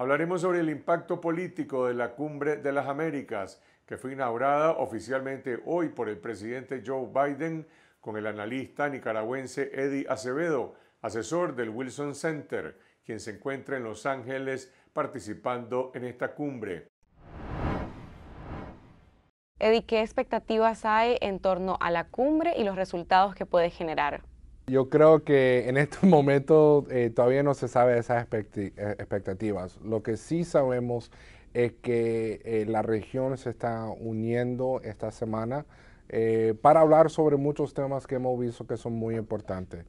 Hablaremos sobre el impacto político de la Cumbre de las Américas, que fue inaugurada oficialmente hoy por el presidente Joe Biden con el analista nicaragüense Eddie Acevedo, asesor del Wilson Center, quien se encuentra en Los Ángeles participando en esta cumbre. Eddie, ¿qué expectativas hay en torno a la cumbre y los resultados que puede generar? Yo creo que en estos momentos eh, todavía no se sabe esas eh, expectativas. Lo que sí sabemos es que eh, la región se está uniendo esta semana para hablar sobre muchos temas que hemos visto que son muy importantes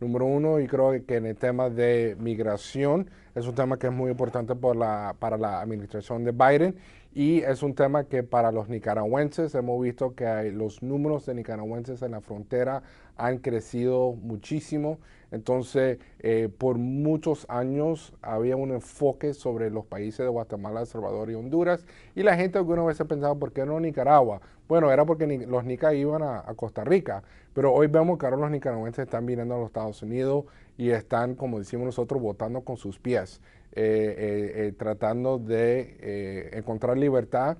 número uno, y creo que en el tema de migración es un tema que es muy importante para la administración de Biden y es un tema que para los nicaragüenses hemos visto que los números de nicaragüenses en la frontera han crecido muchísimo. Entonces, eh, por muchos años había un enfoque sobre los países de Guatemala, El Salvador y Honduras, y la gente algunas veces pensaba, ¿por qué no Nicaragua? Bueno, era porque los nicas iban a, Costa Rica, pero hoy vemos que ahora los nicaragüenses están viniendo a los Estados Unidos y están, como decimos nosotros, votando con sus pies, eh, eh, tratando de encontrar libertad.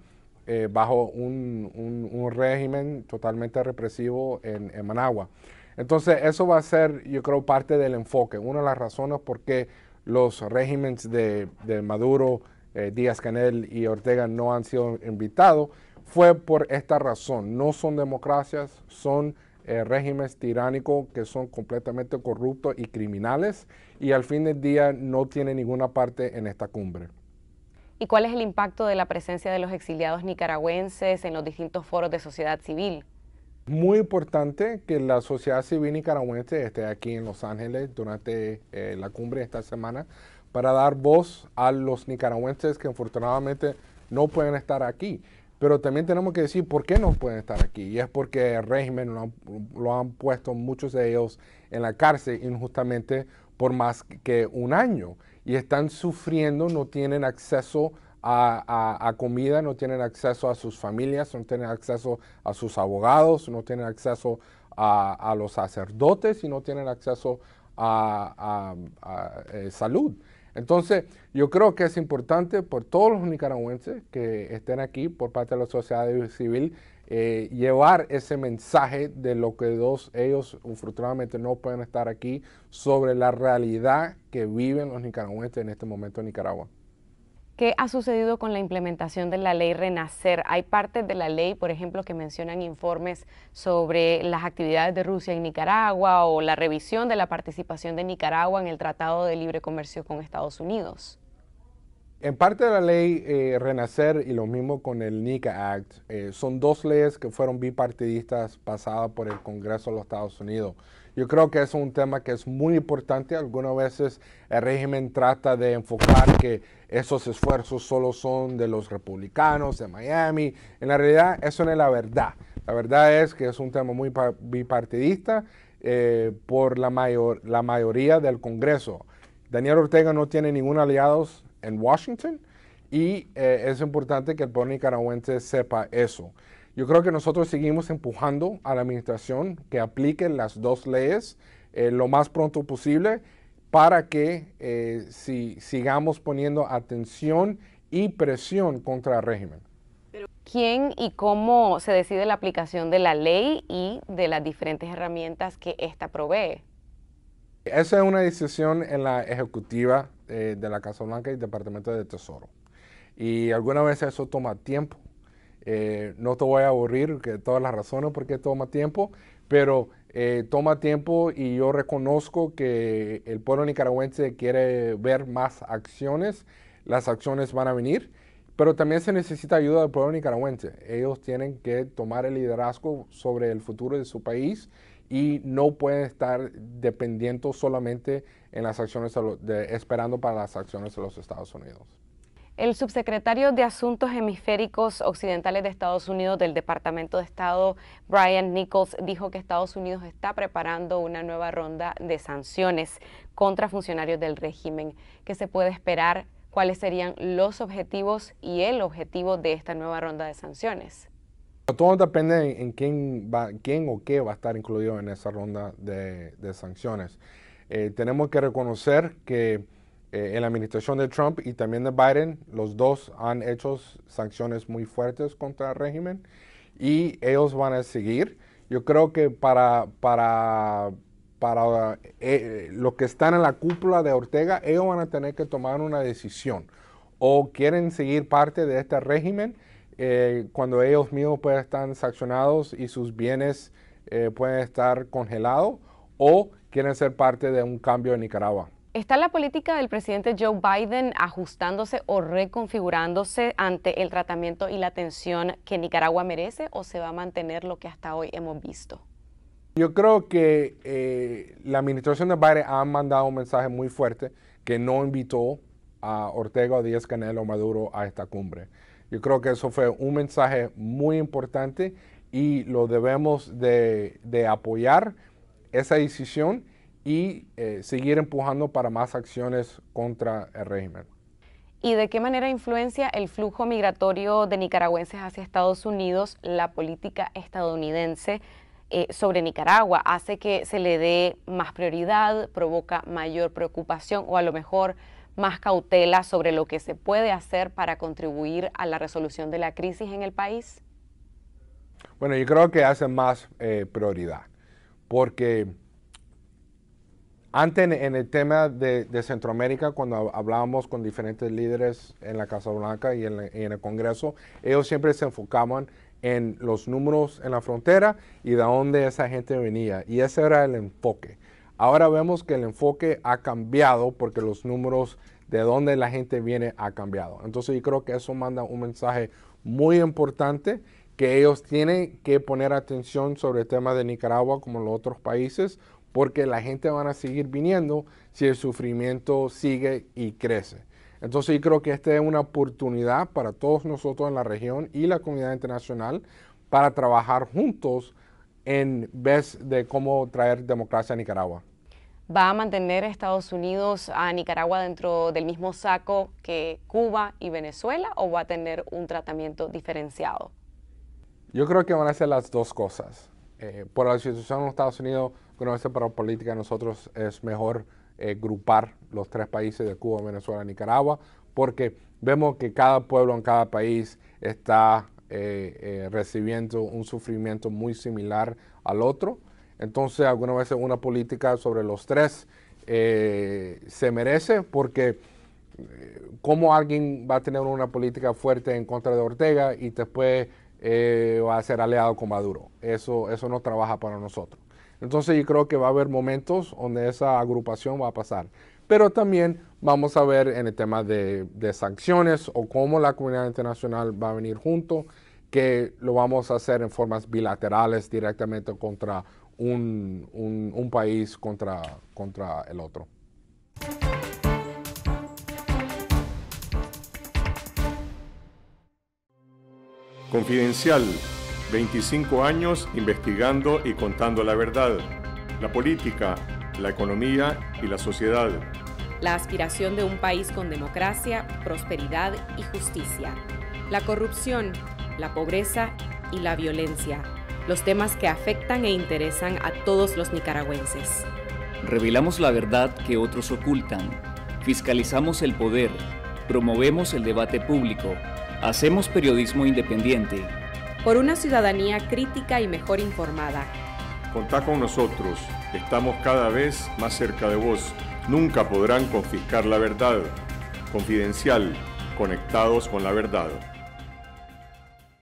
bajo un, régimen totalmente represivo en Managua. Entonces, eso va a ser, yo creo, parte del enfoque, una de las razones por qué los regímenes de, Maduro, eh, Díaz Canel y Ortega no han sido invitados, fue por esta razón. No son democracias, son eh, regímenes tiránicos que son completamente corruptos y criminales y al fin del día no tienen ninguna parte en esta cumbre. ¿Y cuál es el impacto de la presencia de los exiliados nicaragüenses en los distintos foros de sociedad civil? Muy importante que la sociedad civil nicaragüense esté aquí en Los Ángeles durante eh, la cumbre de esta semana para dar voz a los nicaragüenses que afortunadamente no pueden estar aquí. Pero también tenemos que decir por qué no pueden estar aquí. Y es porque el régimen lo lo han puesto muchos de ellos en la cárcel injustamente por más que un año. Y están sufriendo, no tienen acceso a, comida, no tienen acceso a sus familias, no tienen acceso a sus abogados, no tienen acceso a, los sacerdotes y no tienen acceso a, eh, salud. Entonces, yo creo que es importante por todos los nicaragüenses que estén aquí por parte de la sociedad civil eh, llevar ese mensaje de lo que dos, ellos afortunadamente no pueden estar aquí sobre la realidad que viven los nicaragüenses en este momento en Nicaragua. ¿Qué ha sucedido con la implementación de la ley Renacer? Hay partes de la ley, por ejemplo, que mencionan informes sobre las actividades de Rusia en Nicaragua o la revisión de la participación de Nicaragua en el Tratado de Libre Comercio con Estados Unidos. En parte de la ley eh, Renacer y lo mismo con el NICA Act, eh, son dos leyes que fueron bipartidistas pasadas por el Congreso de los Estados Unidos. Yo creo que es un tema que es muy importante. Algunas veces el régimen trata de enfocar que esos esfuerzos solo son de los republicanos, de Miami. En la realidad, eso no es la verdad. La verdad es que es un tema muy bipartidista eh, por la, mayor, la mayoría del Congreso. Daniel Ortega no tiene ningún aliado en Washington y eh, es importante que el pueblo nicaragüense sepa eso. Yo creo que nosotros seguimos empujando a la administración que aplique las dos leyes eh, lo más pronto posible para que eh, sigamos poniendo atención y presión contra el régimen. ¿Quién y cómo se decide la aplicación de la ley y de las diferentes herramientas que ésta provee? Esa es una decisión en la ejecutiva eh, de la Casa Blanca y Departamento de Tesoro. Y algunas veces eso toma tiempo, eh, no te voy a aburrir que todas las razones por qué toma tiempo, pero eh, toma tiempo y yo reconozco que el pueblo nicaragüense quiere ver más acciones, las acciones van a venir, pero también se necesita ayuda del pueblo nicaragüense. Ellos tienen que tomar el liderazgo sobre el futuro de su país y no pueden estar dependiendo solamente en las acciones esperando para las acciones de los Estados Unidos. El subsecretario de Asuntos Hemisféricos Occidentales de Estados Unidos del Departamento de Estado, Brian Nichols, dijo que Estados Unidos está preparando una nueva ronda de sanciones contra funcionarios del régimen. ¿Qué se puede esperar? ¿Cuáles serían los objetivos y el objetivo de esta nueva ronda de sanciones? Todo depende en quién, quién o qué va a estar incluido en esa ronda de, sanciones. Eh, tenemos que reconocer que eh, en la administración de Trump y también de Biden, los dos han hecho sanciones muy fuertes contra el régimen y ellos van a seguir. Yo creo que para, para, para eh, los que están en la cúpula de Ortega, ellos van a tener que tomar una decisión. O quieren seguir parte de este régimen eh, cuando ellos mismos pueden estar sancionados y sus bienes pueden estar congelados, o quieren ser parte de un cambio en Nicaragua. ¿Está la política del presidente Joe Biden ajustándose o reconfigurándose ante el tratamiento y la atención que Nicaragua merece o se va a mantener lo que hasta hoy hemos visto? Yo creo que eh, la administración de Biden ha mandado un mensaje muy fuerte que no invitó a Ortega, Díaz canelo o Maduro a esta cumbre. Yo creo que eso fue un mensaje muy importante y lo debemos de apoyar esa decisión y eh, seguir empujando para más acciones contra el régimen. ¿Y de qué manera influencia el flujo migratorio de nicaragüenses hacia Estados Unidos la política estadounidense eh, sobre Nicaragua? ¿Hace que se le dé más prioridad, provoca mayor preocupación o a lo mejor más cautela sobre lo que se puede hacer para contribuir a la resolución de la crisis en el país? Bueno, yo creo que hace más eh, prioridad, porque antes, en el tema de, Centroamérica, cuando hablábamos con diferentes líderes en la Casa Blanca y en, en, el Congreso, ellos siempre se enfocaban en los números en la frontera y de dónde esa gente venía. Y ese era el enfoque. Ahora vemos que el enfoque ha cambiado porque los números de dónde la gente viene ha cambiado. Entonces yo creo que eso manda un mensaje muy importante que ellos tienen que poner atención sobre el tema de Nicaragua como los otros países porque la gente van a seguir viniendo si el sufrimiento sigue y crece. Entonces yo creo que esta es una oportunidad para todos nosotros en la región y la comunidad internacional para trabajar juntos en vez de cómo traer democracia a Nicaragua. ¿Va a mantener Estados Unidos a Nicaragua dentro del mismo saco que Cuba y Venezuela o va a tener un tratamiento diferenciado? Yo creo que van a ser las dos cosas. Eh, por la situación en Estados Unidos, algunas veces para política nosotros es mejor eh, grupar los tres países de Cuba, Venezuela, Nicaragua, porque vemos que cada pueblo en cada país está eh, eh, recibiendo un sufrimiento muy similar al otro. Entonces, algunas veces una política sobre los tres se merece porque cómo alguien va a tener una política fuerte en contra de Ortega y después va a ser aliado con Maduro. Eso, eso no trabaja para nosotros. Entonces yo creo que va a haber momentos donde esa agrupación va a pasar. Pero también vamos a ver en el tema de, sanciones o cómo la comunidad internacional va a venir junto, que lo vamos a hacer en formas bilaterales directamente contra un, país, contra, contra el otro. Confidencial 25 años investigando y contando la verdad, la política, la economía y la sociedad. La aspiración de un país con democracia, prosperidad y justicia. La corrupción, la pobreza y la violencia. Los temas que afectan e interesan a todos los nicaragüenses. Revelamos la verdad que otros ocultan. Fiscalizamos el poder. Promovemos el debate público. Hacemos periodismo independiente por una ciudadanía crítica y mejor informada. Contá con nosotros, estamos cada vez más cerca de vos. Nunca podrán confiscar la verdad. Confidencial, conectados con la verdad.